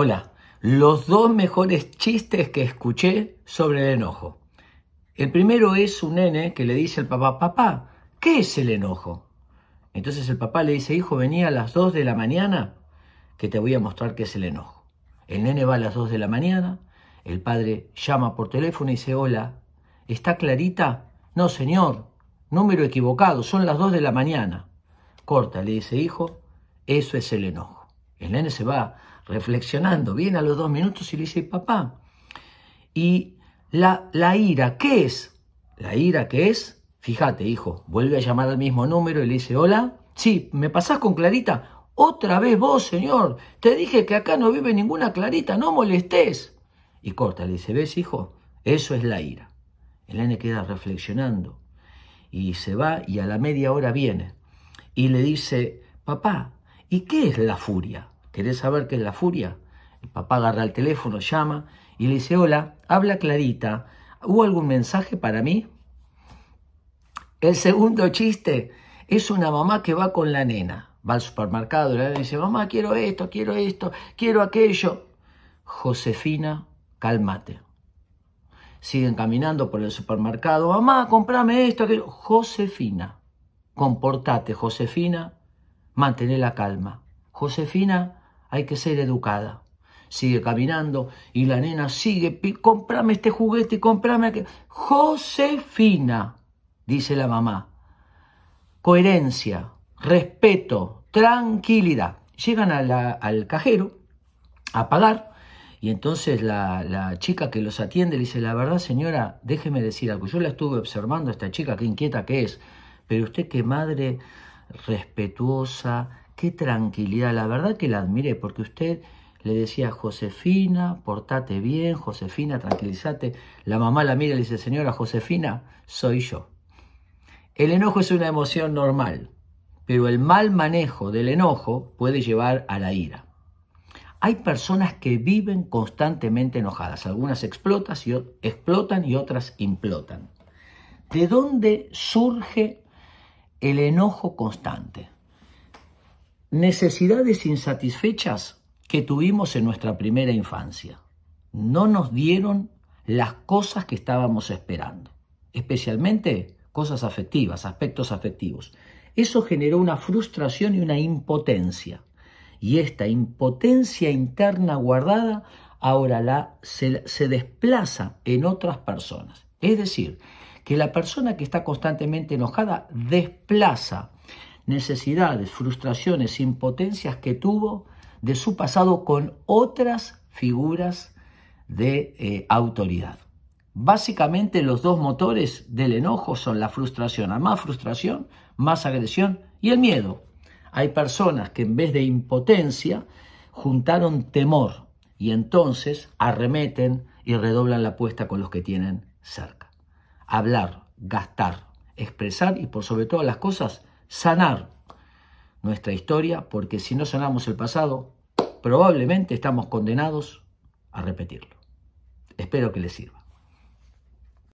Hola, los dos mejores chistes que escuché sobre el enojo. El primero es un nene que le dice al papá, papá, ¿qué es el enojo? Entonces el papá le dice, hijo, venía a las 2 de la mañana que te voy a mostrar qué es el enojo. El nene va a las 2 de la mañana, el padre llama por teléfono y dice, hola, ¿está clarita? No, señor, número equivocado, son las 2 de la mañana. Corta, le dice, hijo, eso es el enojo. El nene se va reflexionando, viene a los dos minutos y le dice, papá, ¿y la, la ira qué es? La ira qué es, fíjate, hijo, vuelve a llamar al mismo número y le dice, hola, sí, ¿me pasás con Clarita? Otra vez vos, señor, te dije que acá no vive ninguna Clarita, no molestés. Y corta, le dice, ¿ves, hijo? Eso es la ira. El nene queda reflexionando y se va y a la media hora viene y le dice, papá, ¿Y qué es la furia? ¿Querés saber qué es la furia? El papá agarra el teléfono, llama y le dice, hola, habla Clarita, ¿hubo algún mensaje para mí? El segundo chiste es una mamá que va con la nena, va al supermercado y le dice, mamá, quiero esto, quiero esto, quiero aquello. Josefina, cálmate. Siguen caminando por el supermercado, mamá, comprame esto, aquello. Josefina, comportate, Josefina, Mantener la calma. Josefina, hay que ser educada. Sigue caminando y la nena sigue, comprame este juguete, comprame aquel. Josefina, dice la mamá. Coherencia, respeto, tranquilidad. Llegan al cajero a pagar y entonces la, la, chica que los atiende le dice, la verdad señora, déjeme decir algo. Yo la estuve observando a esta chica, qué inquieta que es, pero usted qué madre respetuosa, qué tranquilidad. La verdad que la admiré porque usted le decía, Josefina, portate bien, Josefina, tranquilízate. La mamá la mira y le dice, señora Josefina, soy yo. El enojo es una emoción normal, pero el mal manejo del enojo puede llevar a la ira. Hay personas que viven constantemente enojadas. Algunas explotan y otras implotan. ¿De dónde surge el enojo constante. Necesidades insatisfechas que tuvimos en nuestra primera infancia. No nos dieron las cosas que estábamos esperando, especialmente cosas afectivas, aspectos afectivos. Eso generó una frustración y una impotencia. Y esta impotencia interna guardada ahora la, se, se desplaza en otras personas. Es decir, que la persona que está constantemente enojada desplaza necesidades, frustraciones, impotencias que tuvo de su pasado con otras figuras de eh, autoridad. Básicamente los dos motores del enojo son la frustración. A más frustración, más agresión y el miedo. Hay personas que en vez de impotencia juntaron temor y entonces arremeten y redoblan la apuesta con los que tienen cerca hablar, gastar, expresar y por sobre todas las cosas, sanar nuestra historia, porque si no sanamos el pasado, probablemente estamos condenados a repetirlo. Espero que les sirva.